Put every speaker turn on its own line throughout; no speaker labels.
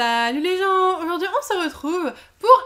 Salut les gens Aujourd'hui on se retrouve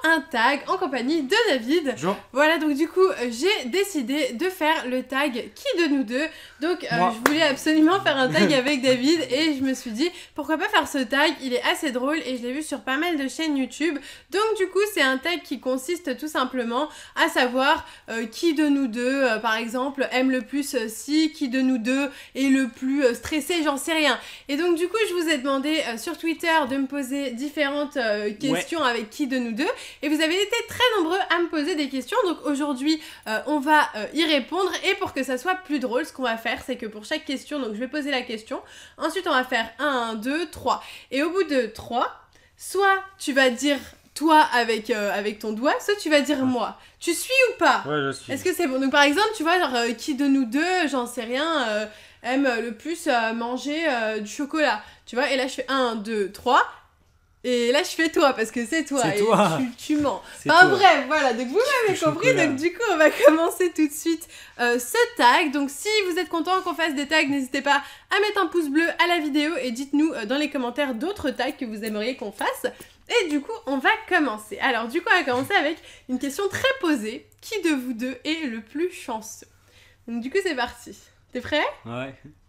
pour un tag en compagnie de David. Bonjour. Voilà, donc du coup, euh, j'ai décidé de faire le tag qui de nous deux. Donc, euh, je voulais absolument faire un tag avec David et je me suis dit pourquoi pas faire ce tag. Il est assez drôle et je l'ai vu sur pas mal de chaînes YouTube. Donc, du coup, c'est un tag qui consiste tout simplement à savoir euh, qui de nous deux, par exemple, aime le plus si, qui de nous deux est le plus stressé, j'en sais rien. Et donc, du coup, je vous ai demandé sur Twitter de me poser différentes questions avec qui de nous deux et vous avez été très nombreux à me poser des questions. Donc aujourd'hui, euh, on va euh, y répondre et pour que ça soit plus drôle, ce qu'on va faire, c'est que pour chaque question, donc je vais poser la question, ensuite on va faire 1, 2, 3. Et au bout de 3, soit tu vas dire toi euh, avec, ton doigt, soit tu vas dire moi. Tu suis ou pas Ouais, je suis. Est-ce que c'est bon Donc par exemple, tu vois, genre, qui de nous deux, j'en sais rien, aime le plus manger du chocolat Tu vois, et là je fais 1, 2, 3, et là, je fais toi parce que c'est toi. C'est toi. Tu, mens. Enfin bref, voilà. Donc vous m'avez compris. Donc du coup, on va commencer tout de suite euh, ce tag. Donc si vous êtes content qu'on fasse des tags, n'hésitez pas à mettre un pouce bleu à la vidéo et dites-nous euh, dans les commentaires d'autres tags que vous aimeriez qu'on fasse. Et du coup, on va commencer. Alors du coup, on va commencer avec une question très posée. Qui de vous deux est le plus chanceux Donc du coup, c'est parti. T'es prêt Ouais.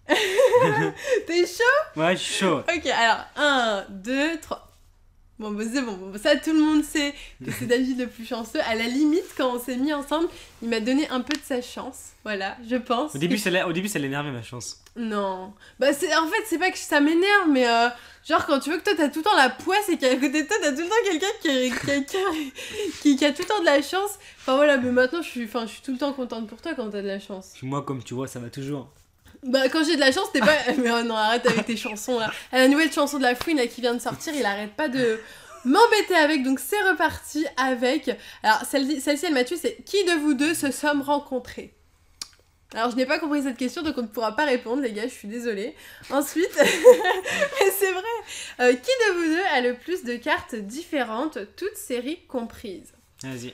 T'es chaud Ouais, je suis chaud. Ok, alors 1, 2, 3. Bon, bah, c'est bon, ça tout le monde sait que c'est David le plus chanceux. À la limite, quand on s'est mis ensemble, il m'a donné un peu de sa chance. Voilà, je pense. Au début, ça,
début ça l'énervait ma chance.
Non. Bah, c'est, en fait, c'est pas que ça m'énerve, mais euh, genre quand tu veux que toi t'as tout le temps la poisse et qu'à côté de toi t'as tout le temps quelqu'un qui, qui, a tout le temps de la chance. Enfin voilà, mais maintenant je suis, enfin, je suis tout le temps contente pour toi quand t'as de la chance.
Moi, comme tu vois, ça m'a toujours.
Bah, quand j'ai de la chance, t'es pas. Mais oh non, arrête avec tes chansons là. La nouvelle chanson de la fouine là, qui vient de sortir, il arrête pas de m'embêter avec, donc c'est reparti avec. Alors, celle-ci, elle m'a tué, c'est qui de vous deux se sommes rencontrés alors je n'ai pas compris cette question donc on ne pourra pas répondre les gars, je suis désolée. Ensuite, mais c'est vrai, euh, qui de vous deux a le plus de cartes différentes, toutes séries comprises Vas-y.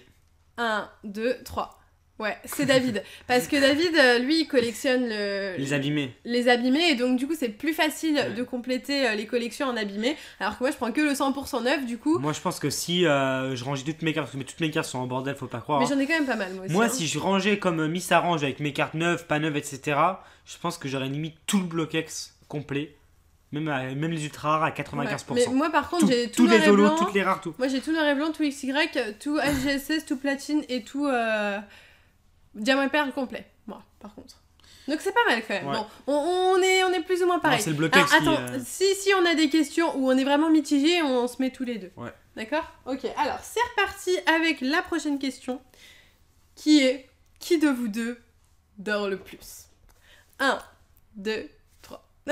1, 2, 3. Ouais, c'est David. Parce que David, euh, lui, il collectionne le... les abîmés. Les abîmés, et donc du coup, c'est plus facile de compléter euh, les collections en abîmés. Alors que moi, je prends que le 100% neuf, du coup.
Moi, je pense que si euh, je rangeais toutes mes cartes, parce que toutes mes cartes sont en bordel, faut pas croire. Mais hein. j'en ai
quand même pas mal, moi aussi. Moi, hein. si
je rangeais comme Miss Arrange avec mes cartes neuves, pas neuves, etc., je pense que j'aurais limite tout le bloc X complet. Même, même, les ultra rares à 95%. mais moi
par contre j'ai tout, les toutes les rares, tout. Moi j'ai tout noir et blanc, tout XY, tout tout platine et tout Diamant perle complet, moi, par contre. Donc c'est pas mal quand même. on, est, on est plus ou moins pareil. C'est le attends, euh, si, si on a des questions où on est vraiment mitigé, on, se met tous les deux. Ouais. D'accord Ok. Alors c'est reparti avec la prochaine question, qui est qui de vous deux dort le plus 1, 2,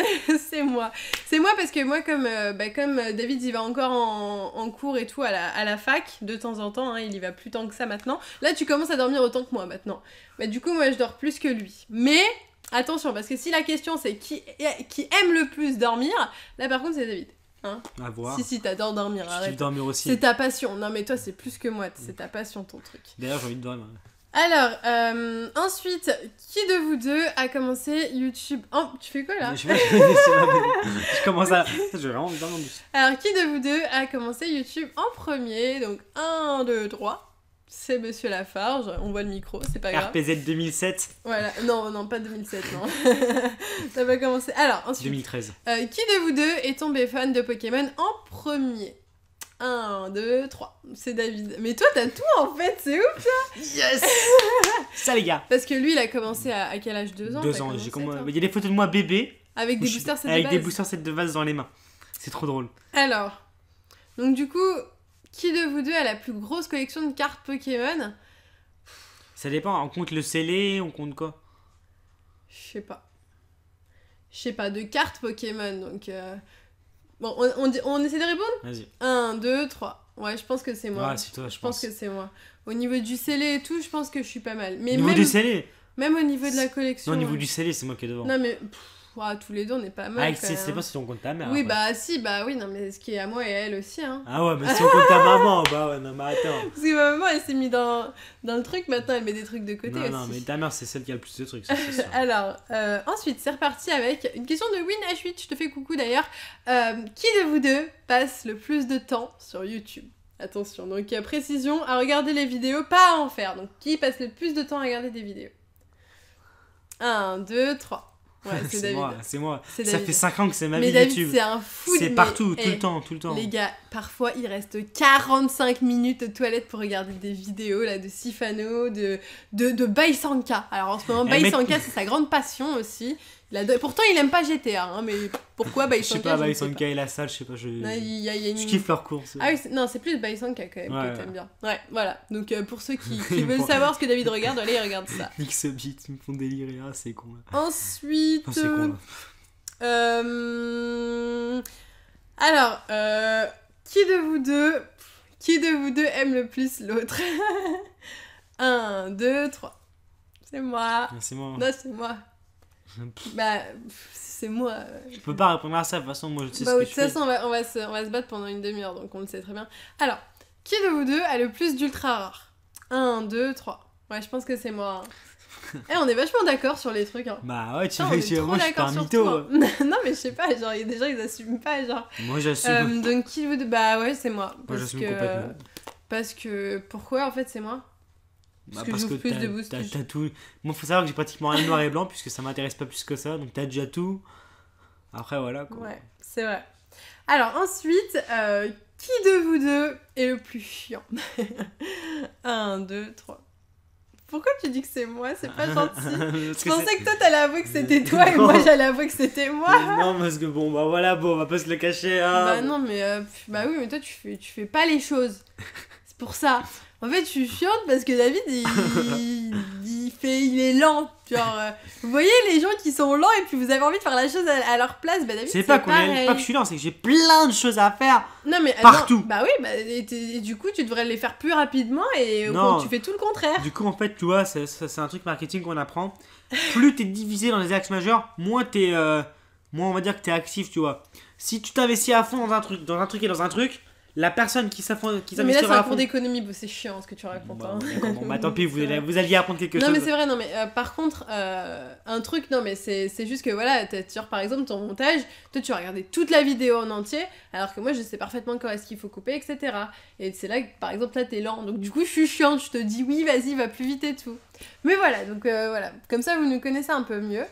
c'est moi. C'est moi parce que moi, comme, euh, bah, comme euh, David, il va encore en, cours et tout à la, fac de temps en temps, hein, il y va plus tant que ça maintenant. Là, tu commences à dormir autant que moi maintenant. mais bah, du coup, moi, je dors plus que lui. Mais attention, parce que si la question c'est qui, qui aime le plus dormir, là par contre, c'est David. Hein Si, si, t'adores dormir. Arrête. dormir aussi. C'est ta passion. Non, mais toi, c'est plus que moi. C'est mm. ta passion, ton truc.
D'ailleurs, j'ai envie de dormir.
Alors, euh, ensuite, qui de vous deux a commencé YouTube en Tu fais quoi là je, je,
commence à. J'ai vraiment dans
Alors, qui de vous deux a commencé YouTube en premier Donc, 1, 2, 3. C'est Monsieur Lafarge, on voit le micro, c'est pas grave.
RPZ 2007
Voilà, non, non, pas 2007, non. Ça va commencer. Alors, ensuite. 2013. Euh, qui de vous deux est tombé fan de Pokémon en premier 1, 2, 3. C'est David. Mais toi, t'as tout en fait, c'est ouf ça Yes Ça les gars Parce que lui, il a commencé à, quel âge 2 ans 2 ans, j'ai
commencé. Il y a des photos de moi bébé.
Avec des boosters 7 de Avec des boosters
7 de vase dans les mains. C'est trop drôle.
Alors, donc du coup, qui de vous deux a la plus grosse collection de cartes Pokémon
Ça dépend, on compte le scellé, on compte quoi
Je sais pas. Je sais pas, de cartes Pokémon, donc. Euh, Bon, on, on, on essaie de répondre Vas-y. 1, 2, 3. Ouais, je pense que c'est moi. Ouais, c'est toi, je, je pense. que c'est moi. Au niveau du scellé et tout, je pense que je suis pas mal. Mais au niveau du scellé Même au niveau de la collection. Non, au niveau hein. du scellé, c'est moi qui est devant. Non, mais tous les deux, on est pas mal. Ah, c'est pas si on compte ta mère. Oui, bah si, bah oui, non, mais ce qui est à moi et à elle aussi. Hein. Ah ouais, mais si on compte ta maman,
bah ouais, non, mais attends.
Parce que ma maman, elle s'est mise dans, dans le truc, maintenant elle met des trucs de côté. Non, aussi. non, mais
ta mère, c'est celle qui a le plus de trucs.
Alors, euh, ensuite, c'est reparti avec une question de WinH8, je te fais coucou d'ailleurs. Euh, qui de vous deux passe le plus de temps sur YouTube Attention, donc a euh, précision, à regarder les vidéos, pas à en faire. Donc qui passe le plus de temps à regarder des vidéos 1, 2, 3 c'est moi, c'est moi. Ça fait 5 ans que c'est ma vie YouTube. C'est un fou. C'est partout, tout le eh, temps, tout le temps. Les gars, parfois il reste 45 minutes de toilette pour regarder des vidéos là de Sifano, de de, de Baisanka. Alors en ce moment, eh, Baisanka, c'est sa grande passion aussi. Pourtant, il aime pas GTA, hein, mais pourquoi bah Je sais pas, K
et la salle, je sais pas. Je,
je kiffe leur course. Ah oui, non, c'est plus Baisanka quand même ouais, que t'aimes bien. Ouais, voilà. Donc euh, pour ceux qui, veulent savoir ce que David regarde, allez, regarde ça.
X ils me font délirer, ah, c'est con
Ensuite. Euh, alors, euh, qui de vous deux qui de vous deux aime le plus l'autre 1, 2, 3. C'est moi. C'est moi. Non, c'est moi. Hein bah, c'est moi. Je peux
pas répondre à ça, de toute façon, moi je sais bah, ce que De toute façon,
on va, se, on va, se, battre pendant une demi-heure, donc on le sait très bien. Alors, qui de vous deux a le plus d'ultra rares 1, 2, 3. Ouais, je pense que c'est moi. et hein. eh, on est vachement d'accord sur les trucs. Hein.
Bah ouais, tu vois, je suis un mytho.
non, mais je sais pas, genre, il y a des gens, ils assument pas, genre. Moi j'assume. Euh, donc, qui de vous Bah ouais, c'est moi. Moi que... Parce que pourquoi en fait c'est moi bah, parce que,
t'as, tout. Moi, faut savoir que j'ai pratiquement rien de noir et blanc puisque ça m'intéresse pas plus que ça. Donc, t'as déjà tout. Après, voilà quoi.
Ouais, c'est vrai. Alors, ensuite, euh, qui de vous deux est le plus chiant 1, 2, 3. Pourquoi tu dis que c'est moi C'est pas gentil.
je pensais que toi
t'allais avouer que c'était toi et moi j'allais avouer que c'était moi.
non parce que bon bah voilà bon on va pas se le cacher. Hein. Bah
non mais euh, bah oui mais toi tu fais tu fais pas les choses pour ça. En fait, je suis chiante parce que David, il, il fait, il est lent. Genre, euh, vous voyez les gens qui sont lents et puis vous avez envie de faire la chose à, leur place. Bah, David, c'est pas, pas que je suis lent, c'est que j'ai plein de choses à faire. Non mais euh, partout. bah oui, bah, et, du coup, tu devrais les faire plus rapidement et euh, tu fais tout le contraire. Du
coup, en fait, tu vois, c'est, un truc marketing qu'on apprend. Plus t'es divisé dans les axes majeurs, moins t'es, es moins on va dire que t'es actif, tu vois. Si tu t'investis à fond dans un truc, dans un truc et dans un truc la personne qui s'investira. Mais là, c'est un fond
d'économie, bah, c'est chiant ce que tu racontes. bon, hein. bah, tant
pis, vous, vous alliez apprendre quelque chose. Non, mais c'est vrai,
non, mais euh, par contre, euh, un truc, non, mais c'est juste que voilà, tu sur par exemple, ton montage, toi, tu vas regarder toute la vidéo en entier, alors que moi, je sais parfaitement quand est-ce qu'il faut couper, etc. Et c'est là que, par exemple, là, t'es lent. Donc, du coup, je suis chiante, je te dis oui, vas-y, va plus vite et tout. Mais voilà, donc euh, voilà, comme ça, vous nous connaissez un peu mieux.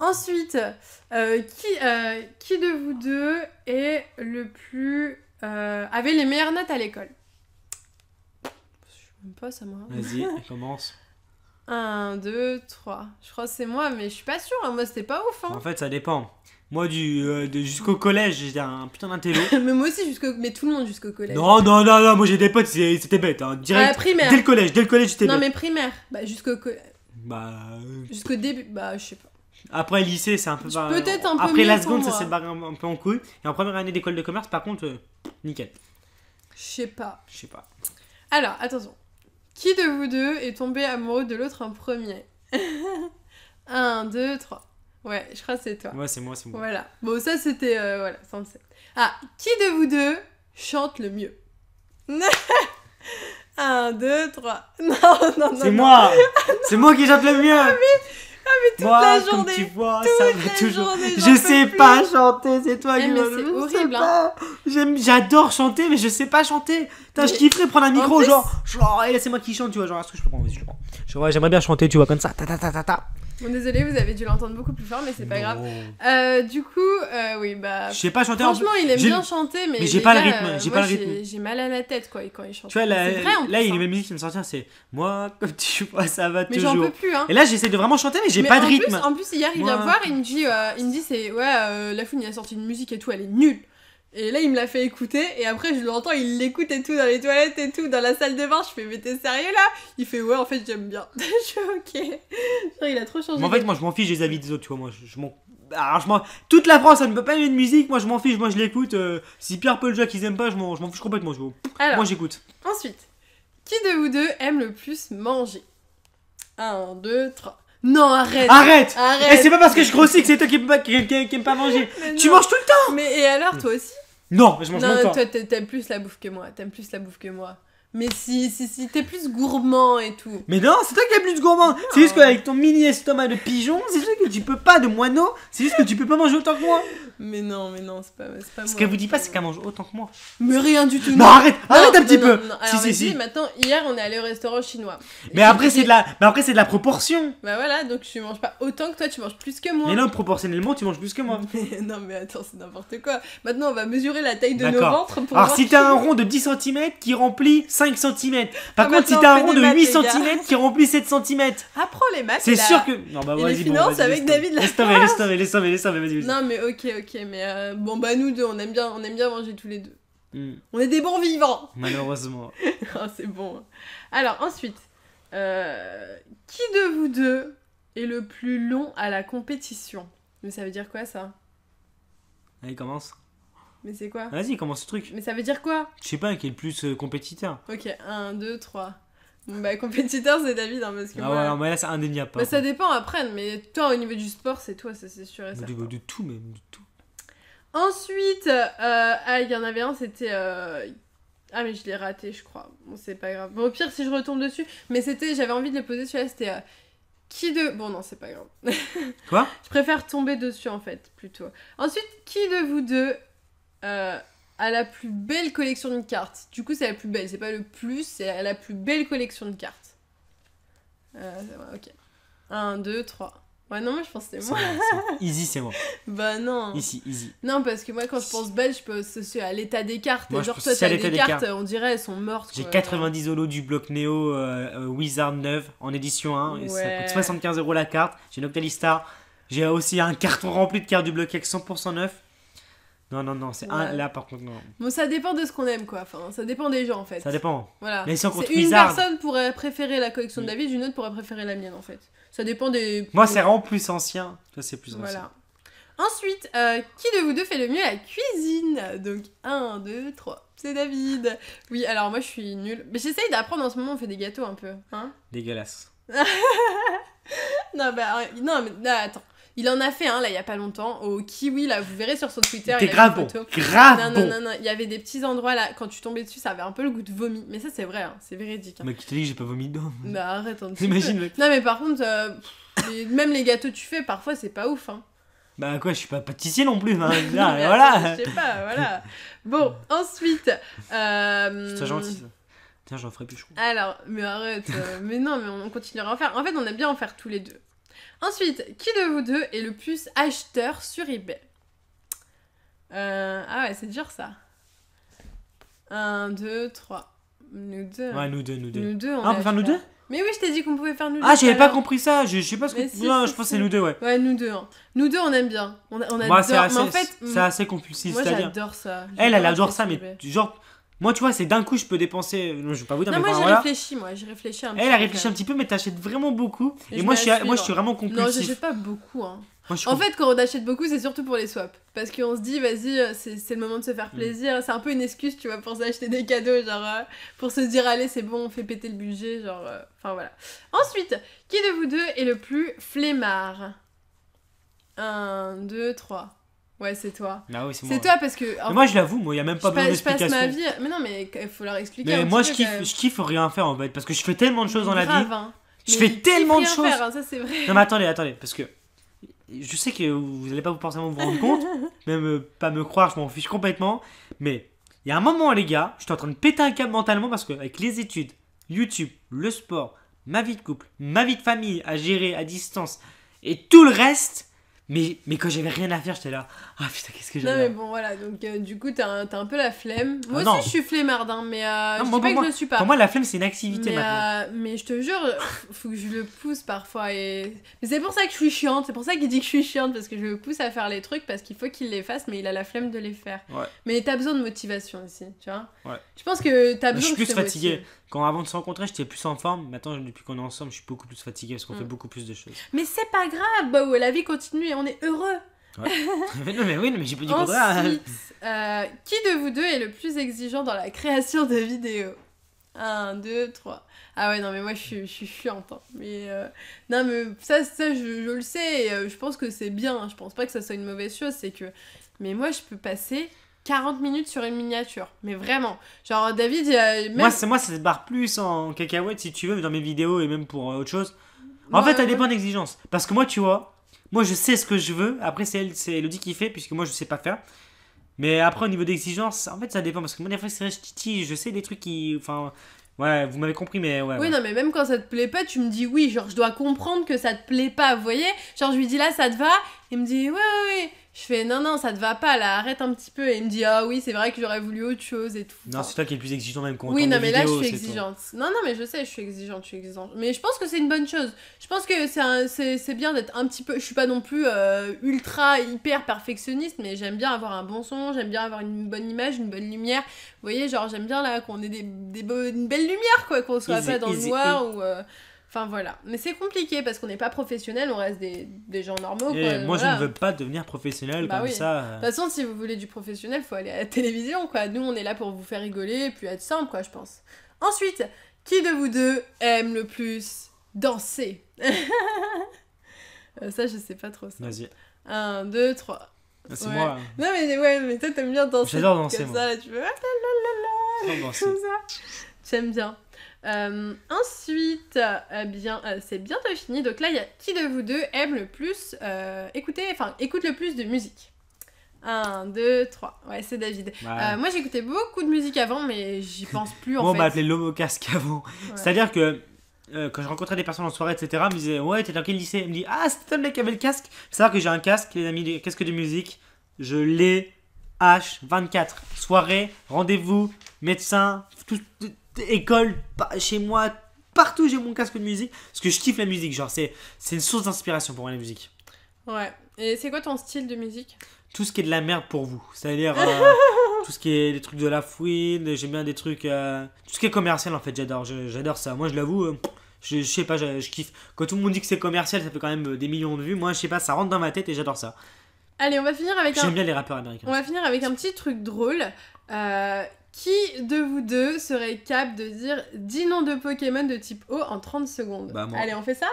Ensuite, qui, qui de vous deux est le plus euh, avait les meilleures notes à l'école. Je sais même pas, ça m'a. Vas-y, commence. 1, 2, 3. Je crois que c'est moi, mais je suis pas sûre. Hein. Moi, c'était pas ouf. Hein. En
fait, ça dépend. Moi, du, euh, jusqu'au collège, j'étais un putain d'intello.
mais moi aussi, jusqu'au... mais tout le monde jusqu'au collège. non, non,
non, non, moi j'ai des potes, c'était bête. Hein. À ah, primaire. dès le collège, dès le collège, j'étais non, bête. mais
primaire. Bah, jusqu'au,
Bah. Euh, jusqu'au
début. Bah, je sais pas.
Après lycée, c'est un peu Peut-être un peu Après la seconde, ça s'est barré un, peu en couille. Et en première année d'école de commerce, par contre, euh, nickel.
Je sais pas. Je sais pas. Alors, attention. Qui de vous deux est tombé amoureux de l'autre en premier 1, 2, 3. Ouais, je crois que c'est
toi. Ouais, c'est moi, c'est moi.
Voilà. Bon, ça, c'était... Euh, voilà, ça me sait. Ah, qui de vous deux chante le mieux 1, 2, 3. Non, non, non. C'est moi
C'est moi qui chante le mieux ah
ah, mais toute Moi, la journée. tu vois, ça
va toujours. je sais pas chanter, c'est toi eh, qui C'est horrible. Hein. J'adore chanter, mais je sais pas chanter. Putain, je kifferais prendre un micro, genre, genre, eh, là c'est moi qui chante, tu vois, genre, est-ce que je peux prendre
vas je
prends. J'aimerais bien chanter, tu vois, comme ça, ta ta ta ta.
Bon, désolé, vous avez dû l'entendre beaucoup plus fort, mais c'est pas grave. Euh, du coup, euh, oui, bah. Je sais pas chanter. Franchement, il aime bien chanter, mais. mais j'ai pas, le rythme. Euh, j'ai pas le rythme. J'ai mal à la tête, quoi, quand il chante. Tu vois, là, là il y a
une hein. musique qui me sortir, c'est Moi, comme tu vois, ça va toujours. Mais j'en peux plus, hein. Et là, j'essaie de vraiment chanter, mais j'ai pas de rythme. en plus,
hier, il vient Moi... voir il me dit, il me dit, c'est ouais, la foule, il a sorti une musique et tout, elle est nulle. Et là, il me l'a fait écouter, et après, je l'entends, il l'écoute et tout dans les toilettes et tout, dans la salle de bain. Je fais, mais t'es sérieux là Il fait, ouais, en fait, j'aime bien. je suis ok. Genre, il a trop changé. en fait, moi,
je m'en fiche des avis des autres, tu vois. Moi, je, m'en. Alors, je Toute la France, Elle ne peut pas aimer de musique. Moi, je m'en fiche. Moi, je l'écoute. Euh, si Pierre, Paul, Jacques, ils aiment pas, je m'en, je fiche complètement, je Moi, j'écoute.
Ensuite, qui de vous deux aime le plus manger 1, 2, 3. Non, arrête Arrête Arrête Et c'est pas parce que je grossis que
c'est toi qui, qui, aime pas manger
Tu manges tout le temps Mais et alors, hmm. toi aussi
non, mais je mange non, Toi,
t'aimes plus la bouffe que moi. T'aimes plus la bouffe que moi. Mais si, si, si, t'es plus gourmand et tout.
Mais non, c'est toi qui es plus gourmand. C'est juste qu'avec ton mini estomac de pigeon, c'est juste que tu peux pas de moineau, c'est juste que tu peux pas manger autant que moi.
Mais non, mais non, c'est pas, c'est pas Ce qu'elle vous dit
pas, c'est qu'elle mange autant que moi. Mais rien du tout. Non, arrête, arrête un petit peu. Si, si, si.
maintenant, hier, on est allé au restaurant chinois.
Mais après, c'est de la, mais après, c'est de la proportion.
Bah voilà, donc tu manges pas autant que toi, tu manges plus que moi. Mais non,
proportionnellement, tu manges plus que moi.
Mais non, mais attends, c'est n'importe quoi. Maintenant, on va mesurer la taille de nos ventres pour Alors, si t'as un rond
de 10 cm qui remplit 5 5 cm. Par ah, contre, si t'as un rond de 8 cm qui remplit 7 cm.
Apprends les maths. C'est sûr que. Non, bah vas-y. bon, avec David Laisse tomber, laisse tomber,
laisse tomber, laisse tomber, vas-y. non,
mais ok, ok. Mais euh, bon, bah nous deux, on aime bien, on aime bien manger tous les deux. Hmm. On est des bons vivants.
Malheureusement.
Oh, c'est bon. Alors, ensuite, euh, qui de vous deux est le plus long à la compétition Mais ça veut dire quoi ça Allez, commence. Mais c'est quoi Vas-y, commence ce truc Mais ça veut dire quoi
Je sais pas, qui est le plus euh, compétiteur.
Ok, 1, 2, 3. Bah, compétiteur, c'est David, hein, parce que. Ah ouais,
mais là, c'est indéniable. Bah, ça
dépend après, mais toi, au niveau du sport, c'est toi, ça c'est sûr et certain.
De, tout, même, de tout.
Ensuite, euh, ah, il y en avait un, c'était. Euh, ah, mais je l'ai raté, je crois. Bon, c'est pas grave. Bon, au pire, si je retombe dessus. Mais c'était, j'avais envie de le poser celui-là, c'était. Euh, qui de. Bon, non, c'est pas grave. Quoi je préfère tomber dessus, en fait, plutôt. Ensuite, qui de vous deux euh, à la plus belle collection de cartes. Du coup, c'est la plus belle, c'est pas le plus, c'est à la plus belle collection de cartes. Euh, ok. 1, 2, 3. Ouais, non, moi je pense que c'est moi. easy, c'est moi. bah non. Ici, easy. Non, parce que moi quand je pense belle, je pense à l'état des cartes. Moi, genre, toi, t'as des, cartes, on dirait, elles sont mortes. J'ai 90
holos du bloc Neo euh, euh, Wizard 9 en édition 1. ça coûte 75 euros la carte. J'ai Noctalistar. J'ai aussi un carton rempli de cartes du bloc avec 100% neuf. Non, non, non, c'est un. Là, par contre, non.
Bon, ça dépend de ce qu'on aime, quoi. Enfin, ça dépend des gens, en fait. Ça dépend. Voilà. Mais si on Une personne pourrait préférer la collection de David, une autre pourrait préférer la mienne, en fait. Ça dépend des. Moi, c'est vraiment
plus ancien. Toi, c'est plus ancien. Voilà.
Ensuite, euh, qui de vous deux fait le mieux la cuisine Donc, 1, 2, 3. C'est David. Oui, alors moi, je suis nulle. Mais j'essaye d'apprendre en ce moment, on fait des gâteaux un peu. Hein
Dégueulasse.
non, bah, euh, non, mais attends. Il en a fait un, là, il y a pas longtemps, au Kiwi, là, vous verrez sur son Twitter. C'était grave bon, grave Non, non, non, non, il y avait des petits endroits, là, quand tu tombais dessus, ça avait un peu le goût de vomi. Mais ça, c'est vrai, hein, c'est véridique. Hein. Mais qui t'a dit que j'ai pas vomi dedans Bah arrête, on Imagine. Non, mais par contre, euh, même les gâteaux que tu fais, parfois, c'est pas ouf, hein.
Bah quoi, je suis pas pâtissier non plus, hein. voilà. Je sais pas, voilà.
Bon, ensuite. Euh... C'est gentil. Ça. Tiens, j'en ferai plus, je crois. Alors, mais arrête. Euh, mais non, mais on continuera à en faire. En fait, on aime bien en faire tous les deux. Ensuite, qui de vous deux est le plus acheteur sur eBay euh, Ah ouais, c'est dur ça. Un, deux, trois. Nous deux. Hein. Ouais, nous deux, nous deux. Nous deux on, ah, on peut faire nous deux Mais oui, je t'ai dit qu'on pouvait faire nous deux. Ah, j'avais pas
compris ça. Je, je, sais pas ce que. non, je pensais pense nous deux, ouais.
Ouais, nous deux. Hein. Nous deux, on aime bien. On, on adore. Moi, c'est assez, en fait, mm. assez compulsif. Moi, j'adore ça. Elle, elle adore ça, mais
genre moi, tu vois, c'est d'un coup, je peux dépenser. Non, je vais pas vous dire, non, moi, j'ai
réfléchi, moi, j'ai eh, réfléchi un petit Elle a réfléchi un petit
peu, mais t'achètes vraiment beaucoup. Et, moi, je suis, moi, je suis vraiment compulsif. Non, j'achète
pas beaucoup, hein. en fait, quand on achète beaucoup, c'est surtout pour les swaps. Parce qu'on se dit, vas-y, euh, c'est le moment de se faire mm. plaisir. C'est un peu une excuse, tu vois, pour s'acheter des cadeaux, genre, euh, pour se dire, allez, c'est bon, on fait péter le budget, genre, euh, enfin voilà. Ensuite, qui de vous deux est le plus flemmard Un, deux, trois. Ouais, c'est toi.
Ah c'est toi parce que. moi, je l'avoue, moi, il n'y a même pas besoin d'explication.
Je Mais non, mais il faut leur expliquer. moi, je
kiffe, rien faire en fait parce que je fais tellement de choses dans la vie. Hein.
Je fais tellement de choses. Hein, non, mais
attendez, attendez, parce que je sais que vous n'allez pas vous forcément vous rendre compte, même euh, pas me croire, je m'en fiche complètement. Mais il y a un moment, les gars, je suis en train de péter un câble mentalement parce que, avec les études, YouTube, le sport, ma vie de couple, ma vie de famille à gérer à distance et tout le reste, mais, mais quand j'avais rien à faire, j'étais là. Ah putain, qu'est-ce que j'ai Non, mais
bon, voilà. Donc, euh, du coup, t'as un, un peu la flemme. Moi ah, aussi, je suis flemmardin, hein, mais euh, je moi, pas pour moi,
la flemme, c'est une activité mais, euh,
mais je te jure, faut que je le pousse parfois. Et... Mais c'est pour ça que je suis chiante. C'est pour ça qu'il dit que je suis chiante, parce que je le pousse à faire les trucs, parce qu'il faut qu'il les fasse, mais il a la flemme de les faire. Ouais. Mais t'as besoin de motivation aussi, tu vois. Ouais. Je pense que t'as besoin de plus suis fatigué. fatiguée.
Quand avant de se rencontrer, j'étais plus en forme. Maintenant, depuis qu'on est ensemble, je suis beaucoup plus fatigué parce qu'on fait mm. beaucoup plus de choses.
Mais c'est pas grave, bah, la vie continue et on est heureux. non,
mais oui, mais j'ai plus du contraire.
Euh, qui de vous deux est le plus exigeant dans la création de vidéos 1, 2, 3. Ah ouais, non, mais moi je suis, je chiante. Hein. Mais euh, non, mais ça, ça je, le sais et euh, je pense que c'est bien. Hein. Je pense pas que ça soit une mauvaise chose. C'est que. Mais moi, je peux passer 40 minutes sur une miniature. Mais vraiment. Genre, David, il même...
Moi, ça se barre plus en cacahuète, si tu veux, dans mes vidéos et même pour euh, autre chose. En fait, ça euh, dépend d'exigence. Parce que moi, tu vois, moi, je sais ce que je veux. Après, c'est Elodie qui fait, puisque moi, je sais pas faire. Mais après, au niveau d'exigence, en fait, ça dépend. Parce que moi, des fois, c'est titi, je sais des trucs qui. Enfin. Ouais, vous m'avez compris, mais ouais. Oui, non, mais
même quand ça te plaît pas, tu me dis oui, genre, je dois comprendre que ça te plaît pas, vous voyez Genre, je lui dis là, ça te va Il me dit ouais, ouais, ouais. Je fais non, non, ça te va pas là, arrête un petit peu. Et il me dit ah oui, c'est vrai que j'aurais voulu autre chose et tout.
Non, c'est toi qui es le plus exigeant même quand Oui, non, mais là je suis exigeante.
Non, non, mais je sais, je suis exigeante, je suis exigeante. Mais je pense que c'est une bonne chose. Je pense que c'est bien d'être un petit peu. Je suis pas non plus euh, ultra hyper perfectionniste, mais j'aime bien avoir un bon son, j'aime bien avoir une bonne image, une bonne lumière. Vous voyez, genre j'aime bien là qu'on ait des, une belle lumière quoi, qu'on soit pas dans le noir ou. Euh, Enfin voilà, mais c'est compliqué parce qu'on n'est pas professionnel, on reste des, gens normaux. moi je ne veux
pas devenir professionnel bah ça. Euh. De toute
façon, si vous voulez du professionnel, faut aller à la télévision quoi. Nous on est là pour vous faire rigoler et puis être simple quoi, je pense. Ensuite, qui de vous deux aime le plus danser euh, Ça je sais pas trop Vas-y. 1, 2, 3. C'est moi. Non mais ouais, mais toi t'aimes bien danser. J'adore danser. Comme ça, tu veux. J'aime bien. Euh, ensuite, euh, bien, euh, c'est bientôt fini. Donc là, il y a qui de vous deux aime le plus écouter, enfin, écoute le plus de musique 1, 2, 3. Ouais, c'est David. moi, j'écoutais beaucoup de musique avant, mais j'y pense plus en moi, fait.
on m'a appelé casque avant. C'est-à-dire que quand je rencontrais des personnes en soirée, etc., ils me disaient Ouais, t'es dans quel lycée Ils me dit Ah, c'était un mec qui avait le casque. C'est vrai que j'ai un casque, les amis, casque de musique. Je l'ai H24. Soirée, rendez-vous, médecin, tout école, chez moi, partout j'ai mon casque de musique, parce que je kiffe la musique, genre c'est une source d'inspiration pour moi la musique.
Ouais, et c'est quoi ton style de musique
Tout ce qui est de la merde pour vous, c'est-à-dire euh, tout ce qui est des trucs de la fouine, j'aime bien des trucs... Euh, tout ce qui est commercial en fait, j'adore, j'adore ça, moi je l'avoue... Euh, je, sais pas, je, je, kiffe. Quand tout le monde dit que c'est commercial, ça fait quand même des millions de vues. Moi, je sais pas, ça rentre dans ma tête et j'adore ça.
Allez, on va finir avec un. J'aime bien les rappeurs américains. On va finir avec un petit truc drôle. Euh, qui de vous deux serait capable de dire 10 noms de Pokémon de type O en 30 secondes bah, Allez, on fait ça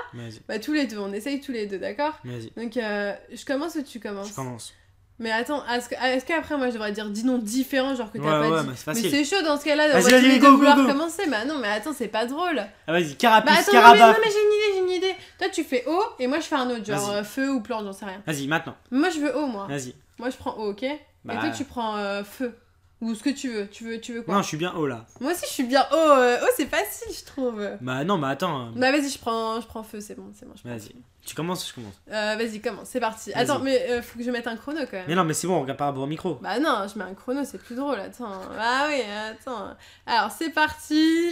Bah tous les deux, on essaye tous les deux, d'accord Donc euh, je commence ou tu commences Je commence. Mais attends, est-ce qu'après moi je devrais dire 10 noms différents, genre que t'as pas pas ouais, c'est facile. Mais c'est chaud dans ce cas-là, Vas-y, vouloir go, go. commencer. Bah non, mais attends, c'est pas drôle.
Ah vas-y, carapace, bah, attends, non,
mais, j'ai une idée, j'ai une idée. Toi tu fais O, et moi je fais un autre, genre euh, feu ou plante, j'en sais rien. Vas-y, maintenant. Moi je veux O, moi. Vas-y. Moi je prends O, ok bah. Et toi tu prends euh, feu. Ou ce que tu veux. Tu veux, tu veux quoi Non, je suis bien haut là. Moi aussi, je suis bien haut. Euh, haut, c'est facile, je trouve.
Bah non, mais attends. Hein.
Bah vas-y, je prends, je prends feu, c'est bon, c'est bon.
Vas-y. Tu commences ou je commence
euh, Vas-y, commence, c'est parti. Attends, mais euh, faut que je mette un chrono quand même. Mais non,
mais c'est bon, on regarde par rapport au micro.
Bah non, je mets un chrono, c'est plus drôle, attends. Bah oui, attends. Alors, c'est parti.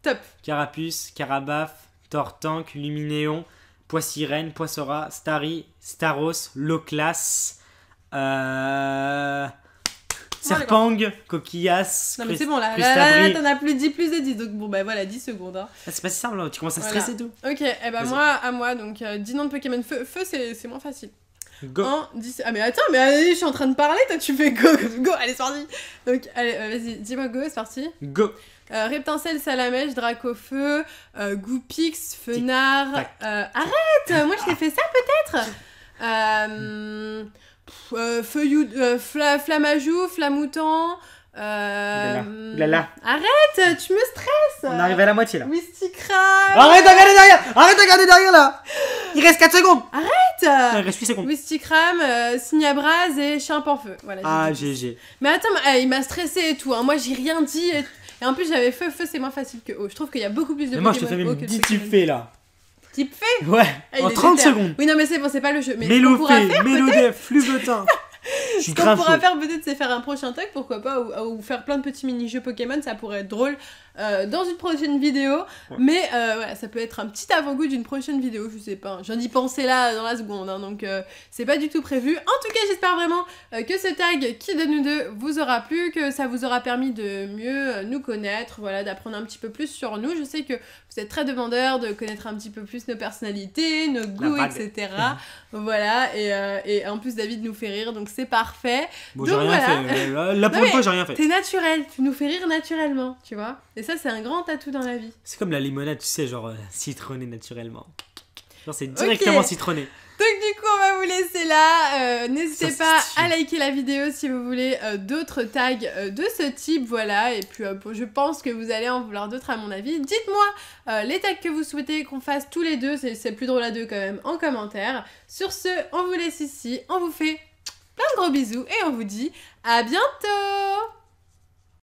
Top.
Carapuce, Carabaf, Tortank, Luminéon, Poissirène, Poissora, Starry, Staros, Loclas. Euh. Serpang, ah, Coquillas,
Non, mais c'est bon, là, t'en as plus 10, plus de 10. Donc, bon, ben voilà, 10 secondes. Hein.
Ah, c'est pas si simple, hein. tu commences à stresser tout.
Ok, et bah ben moi, à moi, donc, 10 euh, noms de Pokémon. Feu, feu c'est moins facile. Go. Ah, mais attends, mais allez, je suis en train de parler, toi, tu fais go, go, allez, c'est parti. Donc, allez, euh, vas-y, dis-moi go, c'est parti. Go. Euh, Reptincelle, Salamèche, Dracofeu, euh, Goupix, Fenard. Euh, arrête Moi, je t'ai fait ça, peut-être Euh, feuillou, flamajou, flamoutan. Euh... euh hmm. Arrête, tu me stresses. On arrivé à la moitié là. Wistikra. Arrête de regarder derrière. Arrête de regarder derrière là. Il reste 4 secondes. Arrête. Il reste 8 secondes. Wistikram, euh, brase et Chimp en feu. Voilà, ah GG. Mais attends, eh, il m'a stressé et tout. Hein. Moi j'ai rien dit. Et... en plus j'avais feu, feu c'est moins facile que eau. Je trouve qu'il y a beaucoup plus de. Mais moi je te fais même tu fais là fait. Ouais, ah, en 30 secondes. Oui, non, mais c'est bon, c'est pas le jeu. Mais Mélofé, Mélodef,
Je
suis Ce qu'on pourra faire peut-être c'est faire un prochain truc pourquoi pas, ou faire plein de petits mini-jeux Pokémon, ça pourrait être drôle euh, dans une prochaine vidéo. Mais euh, ça peut être un petit avant-goût d'une prochaine vidéo, je sais pas. J'en ai pensé là dans la seconde, hein, donc euh, c'est pas du tout prévu. En tout cas, j'espère vraiment que ce tag qui donne nous deux vous aura plu, que ça vous aura permis de mieux nous connaître, voilà, d'apprendre un petit peu plus sur nous. Je sais que vous êtes très demandeurs de connaître un petit peu plus nos personnalités, nos goûts, etc. voilà, et, en plus, David nous fait rire, donc c'est parfait. Bon, j'ai rien fait. Là, pour fois, j'ai rien fait. C'est naturel, tu nous fais rire naturellement, tu vois. Et ça, c'est un grand atout dans la vie.
C'est comme la limonade, tu sais, genre euh, citronnée naturellement. Genre, c'est directement citronné.
Donc du coup, on va vous laisser là. Euh, n'hésitez pas à liker la vidéo si vous voulez euh, d'autres tags de ce type. Voilà, et puis je pense que vous allez en vouloir d'autres à mon avis. Dites-moi les tags que vous souhaitez qu'on fasse tous les deux, c'est plus drôle à deux quand même, en commentaire. Sur ce, on vous laisse ici, on vous fait plein de gros bisous et on vous dit à bientôt